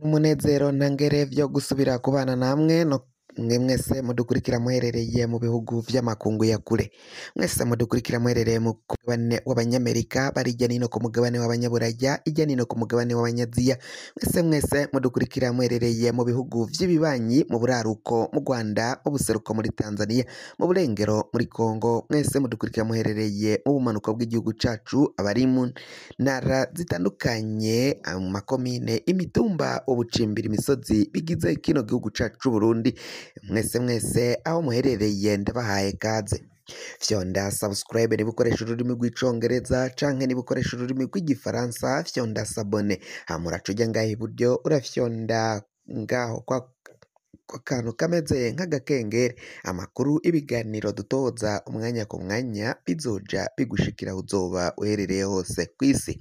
n'umunezero na ngere byo gusubira kubana namwe no mwe mwese mudukurikira muherereye mu bihugu by'amakungu ya kure mwese mudukurikira muherereye mu mugabane w'abanyamerika bari hirya no ku mugabane w'abanyaburajya hirya no ku mugabane w'abanyaziya mwese mwese mudukurikira muherereye mu bihugu by'ibibanyi mu buraruko mu rwanda mu buseruko muri tanzania mu burengero muri congo mwese mudukurikira muherereye mu bumanuko bw'igihugu cyacu abari mu ntara zitandukanye amakomine imitumba ubucimbira imisozi bigize kino gihugu cyacu Burundi mwese mwese aho muherereye ndabahaye kaze fyonda sabusikarayibe niba ukoresha ururimi rw'icyongereza cyangwa niba ukoresha ururimi rw'igifaransa fyonda sabone hamuraca ujya ngaho iburyo urafyonda ngaho kwa akantu kameze nk'agakengeri amakuru ibiganiro dutoza umwanya ku mwanya bizoja bigushikira aho uzoba uherereye hose ku isi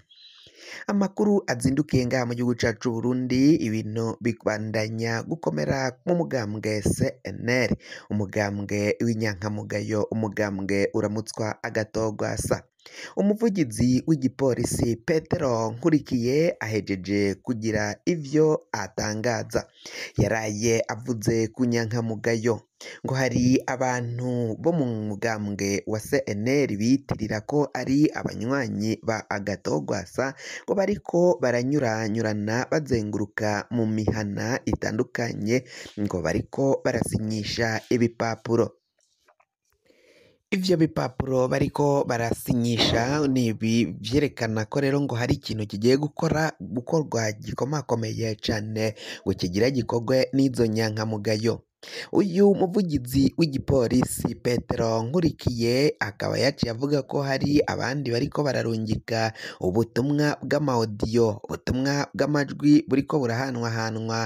amakuru azindukiye ngaha mu gihugu cyacu Burundi ibintu bibandanya gukomera mu CNR, CNL umugambwe w'inyankamugayo umugambwe uramutswa agatogwasa umuvugizi w'igipolisi Petero Nkurikiye ahejeje kugira ibyo atangaza yaraye avuze ku nyankamugayo ngo hari abantu bo mu mugambwe wa CNL bitirira ko ari abanywanyi ba Agatogwasa Rwasa ngo bariko baranyuranyurana bazenguruka mu mihana itandukanye ngo bariko barasinyisha ibipapuro Ibyo bipapuro bariko barasinyisha ni ibyerekana ko rero ngo hari ikintu kigiye gukora gukorwa gikomakomeye cane ngo kigire gikorwe n'izo nyankamugayo. Uyu muvugizi w'igipolisi Petero Nkurikiye akaba yaciye avuga ko hari abandi bariko bararungika ubutumwa bw'amawodiyo, ubutumwa bw'amajwi buriko burahanwahanwa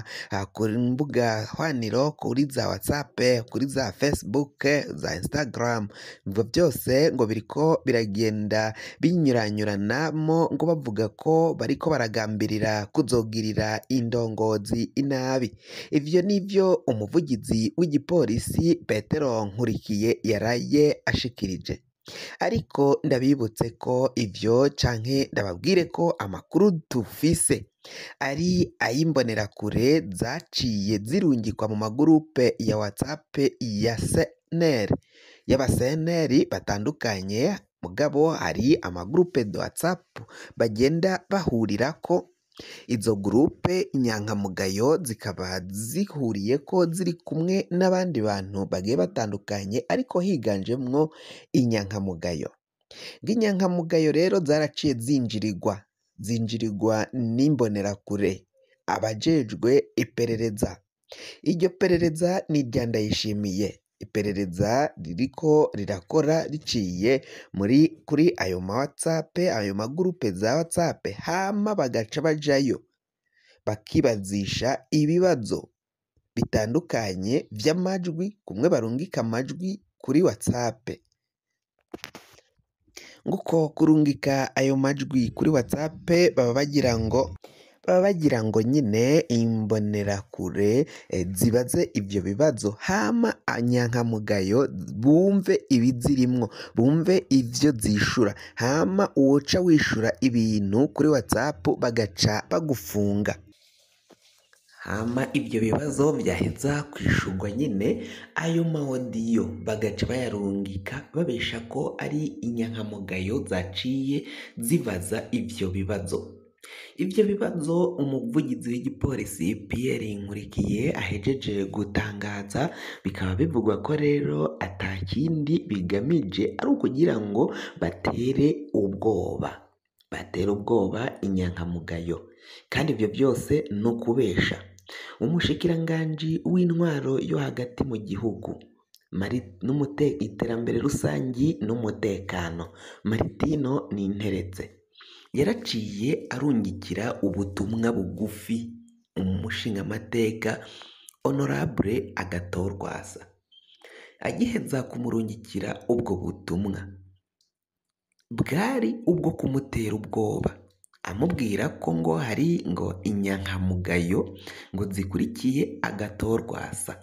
ku mbuga hwaniro, kuri za WhatsApp, kuri za Facebook, za Instagram, ivyo vyose ngo biriko biragenda binyuranyuranamo ngo bavuga ko bariko baragambirira kuzogirira indongozi inabi, ivyo nivyo umuvugizi umuvugizi w'igipolisi Petero Nkurikiye yaraye ashikirije ariko ndabibutse ko ibyo canke ndababwire ko amakuru dufise ari ay'imbonerakure zaciye zirungikwa mu magurupe ya WhatsApp ya SNL y'abaseneri batandukanye mugabo hari amagurupe do WhatsApp bagenda bahurirako Izo gurupe inyangamugayo zikaba zihuriye ko ziri kumwe n'abandi bantu bagiye batandukanye ariko higanjemo inyangamugayo. Nk'inyangamugayo rero zaraciye zinjirirwa, zinjirirwa n'imbonerakure, abajejwe iperereza. Iryo perereza ni irya Ndayishimiye Iperereza ririko rirakora riciye muri kuri ayo ma WhatsApp, ayo magurupe za WhatsApp, hama bagaca bajayo bakibazisha ibibazo bitandukanye by’amajwi kumwe barungika amajwi kuri WhatsApp. Nguko kurungika ayo majwi kuri WhatsApp baba bagira ngo baba bagira ngo nyine imbonerakure eh, zibaze ibyo bibazo hama inyankamugayo bumve ibizirimo bumve ibyo zishura hama uwoca wishura ibintu kuri watsapu bagaca bagufunga hama ibyo bibazo byaheza kwishurwa nyine ayo mawodiyo bagaca bayarungika babesha ko ari inyankamugayo zaciye zibaza ibyo bibazo Ibyo bibazo umuvugizi w'igipolisi Pierre Nkurikiye ahejeje gutangaza bikaba bivugwa ko rero atakindi bigamije ari ukugira ngo batere ubwoba batera ubwoba inyankamugayo kandi ibyo byose ni ukubesha umushikiranganji w'intwaro yo hagati mu gihugu iterambere rusange n'umutekano Martino interetse yaraciye arungikira ubutumwa bugufi umushingamateka honorable Agathon Rwasa agiheza kumurungikira ubwo butumwa bwari ubwo kumutera ubwoba amubwira ko ngo hari ngo inyankamugayo ngo zikurikiye Agathon Rwasa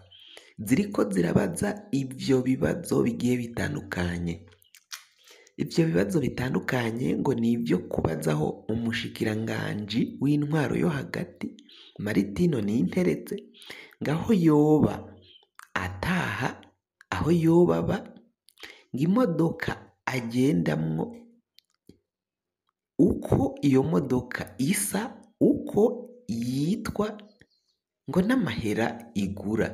ziriko zirabaza ibyo bibazo bigiye bitandukanye Ibyo bibazo bitandukanye ngo ni ibyo kubazaho umushikiranganji w'intwaro yo hagati Maritino Ninteretse ngo aho yoba ataha, aho yoba aba, ngo imodoka agendamwo uko iyo modoka isa, uko yitwa, ngo n'amahera igura.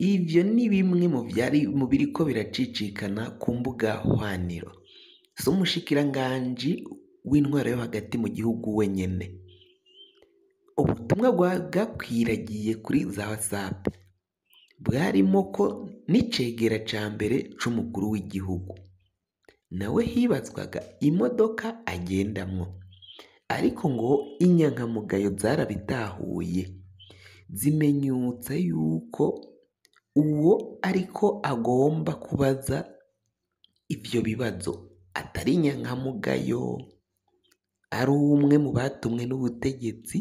Ibyo ni bimwe mu byari ko biracicikana ku mbuga hwaniro si umushikiranganji w'intwaro yo hagati mu gihugu wenyine ubutumwa bwakwiragiye kuri za WhatsApp bwarimo ko n'icegera ca mbere cy’umukuru w'igihugu nawe hibazwaga imodoka agendamo ariko ngo inyankamugayo zarabitahuye zimenyutsa yuko uwo ariko agomba kubaza ibyo bibazo atari inyankamugayo, ari umwe mu batumwe n'ubutegetsi,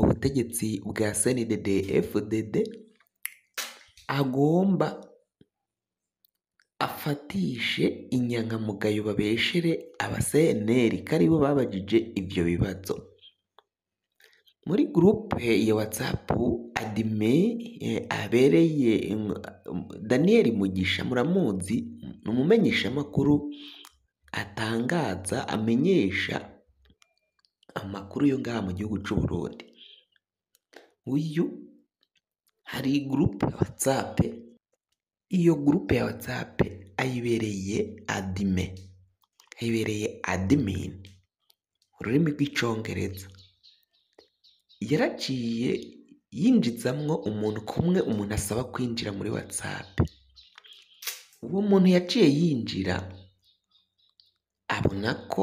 ubutegetsi bwa SNDD FDD, agomba afatishe inyangamugayo babeshere aba CNL ko aribo babajije ibyo bibazo muri gurupe. iyo watsapu adime abereye Daniel Mugisha muramuzi ni umumenyeshamakuru atangaza amenyesha amakuru yo ngaha mu gihugu cy'u Burundi, uyu hari gurupe ya watsape iyo gurupe ya watsape ayibereye adime, ayibereye adimini mu rurimi yaragiye yinjizamwo umuntu kumwe umuntu asaba kwinjira muri watsapu uwo muntu yaciye yinjira abona ko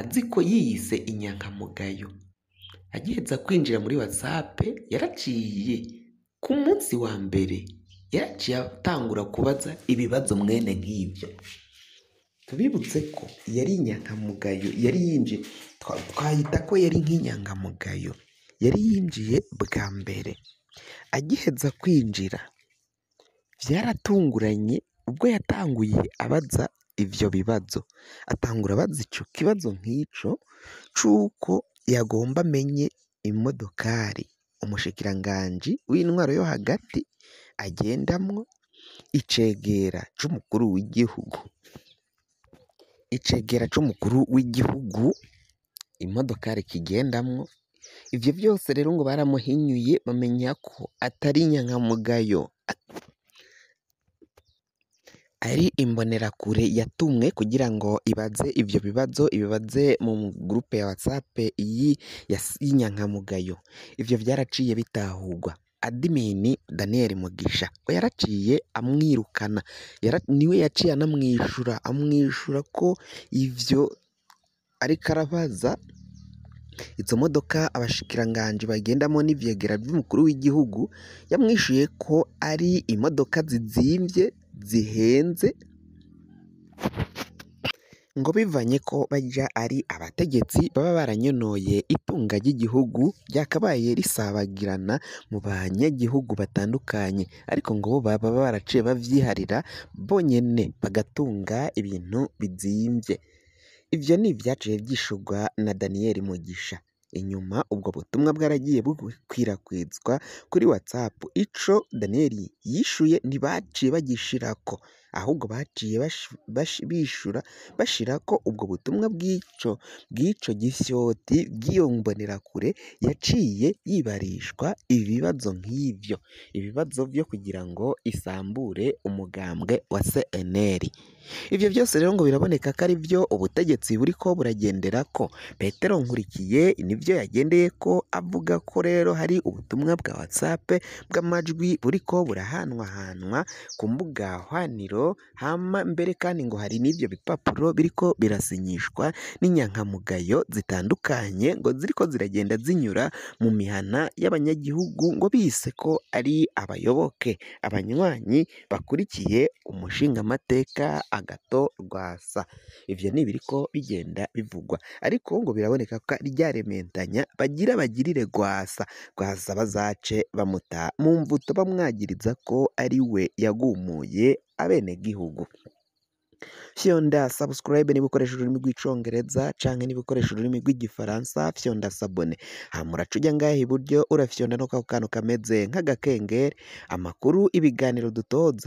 azi ko yiyise inyangamugayo agiheza kwinjira muri watsapu yaraciye ku munsi wa mbere yaraciye atangura kubaza ibibazo mwene nk'ibyo tubibutse ko yari inyangamugayo yari yinjiye twahita ko yari nk'inyangamugayo yari yinjiye bwa mbere, agiheza kwinjira byaratunguranye ubwo yatanguye abaza ibyo bibazo, atangura abaza ikibazo nk'icyo cy'uko yagomba amenye imodokari umushikiranganji w'intwaro yo hagati agendamwo, icegera c'umukuru w'igihugu, icegera c'umukuru w'igihugu imodokari kigendamwo. Ibyo byose rero ngo baramuhinyuye bamenya ko atari inyangamugayo, ari imbonerakure yatumwe kugira ngo ibaze ibyo bibazo ibibaze mu gurupe ya watsapu y'inyankamugayo, ibyo byaraciye bitahugwa. adimini Daniel Mugisha we yaraciye amwirukana, niwe yaciye anamwishyura, amwishura ko ibyo ariko arabaza. Izo modoka abashikiranganji bagendamo n'ivyegera by’umukuru w'igihugu yamwishuye ko ari imodoka zizimbye zihenze ngo bivanye ko bajya ari abategetsi baba baranyonoye itunga ry'igihugu ryakabaye risabagirana mu banyagihugu batandukanye ariko ngo bo baba baraciye babyiharira bonyine bagatunga ibintu bizimvye. Ibyo ni ibyaciye byishurwa na Daniel Mugisha. Inyuma ubwo butumwa bwaragiye bukwirakwizwa kuri WhatsApp, ico Daniel yishuye ntibaciye ko ahubwo baciye bishyura bashira ko ubwo butumwa bw'icyo bw'icyo gisyoti bw'iyo mbonerakure yaciye yibarishwa ibibazo nk'ibyo, ibibazo byo kugira ngo isambure umugambwe wa CNL. Ibyo byose rero ngo biraboneka ko ari byo ubutegetsi buri ko buragendera ko. Petero Nkurikiye nibyo yagendeye ko avuga ko rero hari ubutumwa bwa WhatsApp bw'amajwi buri ko burahanwa ahanwa ku mbuga hwaniro hama mbere kandi ngo hari n'ibyo bipapuro biriko birasinyishwa n'inyankamugayo zitandukanye ngo ziriko ziragenda zinyura mu mihana y'abanyagihugu ngo bise ko ari abayoboke abanywanyi bakurikiye umushingamateka Agathon Rwasa ivyo nibiriko bigenda bivugwa ariko ngo biraboneka ko ryarementanya bagira bagirire Rwasa Rwasa bazace bamuta mu mvuto bamwagiriza ko ari we yagumuye abenegihugu fyonda subscribe niba ukoresha ururimi rw'icyongereza cyangwa niba ukoresha ururimi rw'igifaransa fyonda sabone hamura ujya ngaha iburyo urafyonda no kantu kameze nk'agakengeri amakuru ibiganiro dutoza